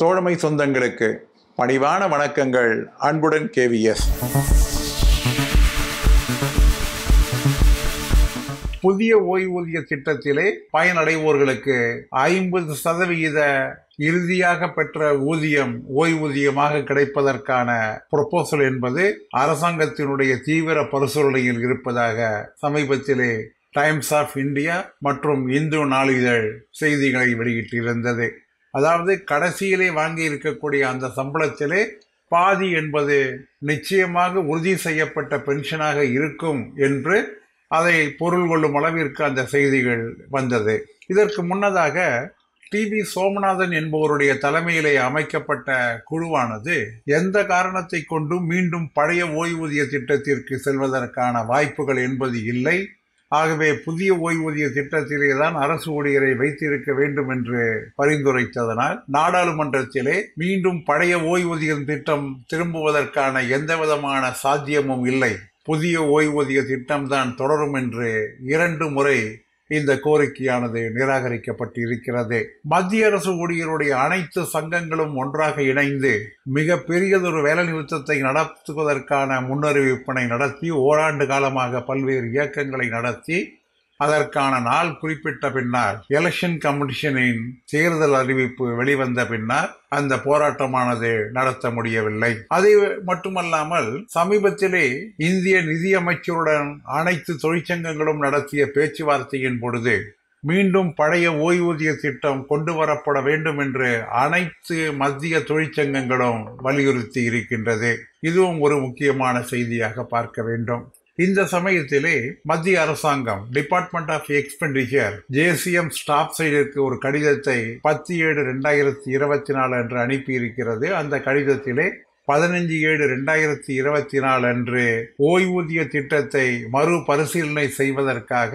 தோழமை சொந்தங்களுக்கு பணிவான வணக்கங்கள் அன்புடன் கேவிஎஸ் புதிய ஓய்வூதிய திட்டத்திலே பயனடைவோர்களுக்கு ஐம்பது சதவிகித இறுதியாக பெற்ற ஊதியம் ஓய்வூதியமாக கிடைப்பதற்கான ப்ரொபோசல் என்பது அரசாங்கத்தினுடைய தீவிர பரிசோதனையில் இருப்பதாக சமீபத்திலே டைம்ஸ் ஆஃப் இந்தியா மற்றும் இந்து நாளிதழ் செய்திகளை வெளியிட்டிருந்தது அதாவது கடைசியிலே வாங்கி இருக்கக்கூடிய அந்த சம்பளத்திலே பாதி என்பது நிச்சயமாக உறுதி செய்யப்பட்ட பென்ஷனாக இருக்கும் என்று அதை பொருள் கொள்ளும் அளவிற்கு அந்த செய்திகள் வந்தது இதற்கு முன்னதாக டி வி சோமநாதன் என்பவருடைய தலைமையிலே அமைக்கப்பட்ட குழுவானது எந்த காரணத்தை கொண்டும் மீண்டும் பழைய ஓய்வூதிய திட்டத்திற்கு செல்வதற்கான வாய்ப்புகள் என்பது இல்லை ஆகவே புதிய ஓய்வூதிய திட்டத்திலே தான் அரசு ஊழியரை வைத்திருக்க வேண்டும் என்று பரிந்துரைத்ததனால் நாடாளுமன்றத்திலே மீண்டும் பழைய ஓய்வூதியம் திட்டம் திரும்புவதற்கான எந்தவிதமான சாத்தியமும் இல்லை புதிய ஓய்வூதிய திட்டம்தான் தொடரும் என்று இரண்டு முறை இந்த கோரிக்கையானது நிராகரிக்கப்பட்டு இருக்கிறது மத்திய அரசு ஊழியருடைய அனைத்து சங்கங்களும் ஒன்றாக இணைந்து மிக பெரியதொரு வேலை நிறுத்தத்தை நடத்துவதற்கான முன்னறிவிப்பினை நடத்தி ஓராண்டு காலமாக பல்வேறு இயக்கங்களை நடத்தி அதற்கான நாள் குறிப்பிட்ட பின்னர் எலெக்ஷன் கமிஷனின் தேர்தல் அறிவிப்பு வெளிவந்த பின்னர் அந்த போராட்டமானது நடத்த முடியவில்லை அது மட்டுமல்லாமல் சமீபத்திலே இந்திய நிதியமைச்சருடன் அனைத்து தொழிற்சங்கங்களும் நடத்திய பேச்சுவார்த்தையின் பொழுது மீண்டும் பழைய ஓய்வூதிய திட்டம் கொண்டு வரப்பட வேண்டும் என்று அனைத்து மத்திய தொழிற்சங்கங்களும் வலியுறுத்தி இருக்கின்றது இதுவும் ஒரு முக்கியமான செய்தியாக பார்க்க வேண்டும் இந்த சமயத்திலே மத்திய அரசாங்கம் department of expenditure JCM staff சைடிற்கு ஒரு கடிதத்தை பத்து ஏழு ரெண்டாயிரத்தி இருபத்தி நாலு அன்று அனுப்பியிருக்கிறது அந்த கடிதத்திலே பதினஞ்சு ஏழு ரெண்டாயிரத்தி இருபத்தி நாலு அன்று ஓய்வூதிய திட்டத்தை மறுபரிசீலனை செய்வதற்காக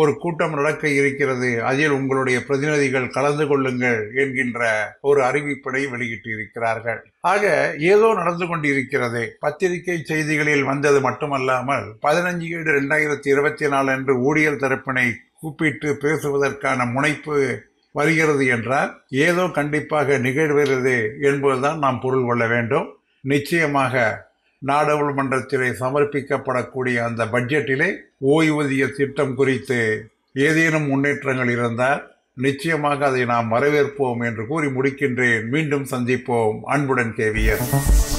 ஒரு கூட்டம் நடக்க இருக்கிறது அதில் உங்களுடைய பிரதிநிதிகள் கலந்து கொள்ளுங்கள் என்கின்ற ஒரு அறிவிப்பினை இருக்கிறார்கள் ஆக ஏதோ நடந்து கொண்டிருக்கிறது பத்திரிகை செய்திகளில் வந்தது மட்டுமல்லாமல் பதினஞ்சு ஏழு இரண்டாயிரத்தி இருபத்தி நாலு அன்று ஊழியர் தரப்பினை கூப்பிட்டு பேசுவதற்கான முனைப்பு வருகிறது என்றால் ஏதோ கண்டிப்பாக நிகழ்கிறது என்பதுதான் நாம் பொருள் கொள்ள வேண்டும் நிச்சயமாக நாடாளுமன்றத்திலே சமர்ப்பிக்கப்படக்கூடிய அந்த பட்ஜெட்டிலே ஓய்வூதிய திட்டம் குறித்து ஏதேனும் முன்னேற்றங்கள் இருந்தால் நிச்சயமாக அதை நாம் வரவேற்போம் என்று கூறி முடிக்கின்றேன் மீண்டும் சந்திப்போம் அன்புடன் கேவியர்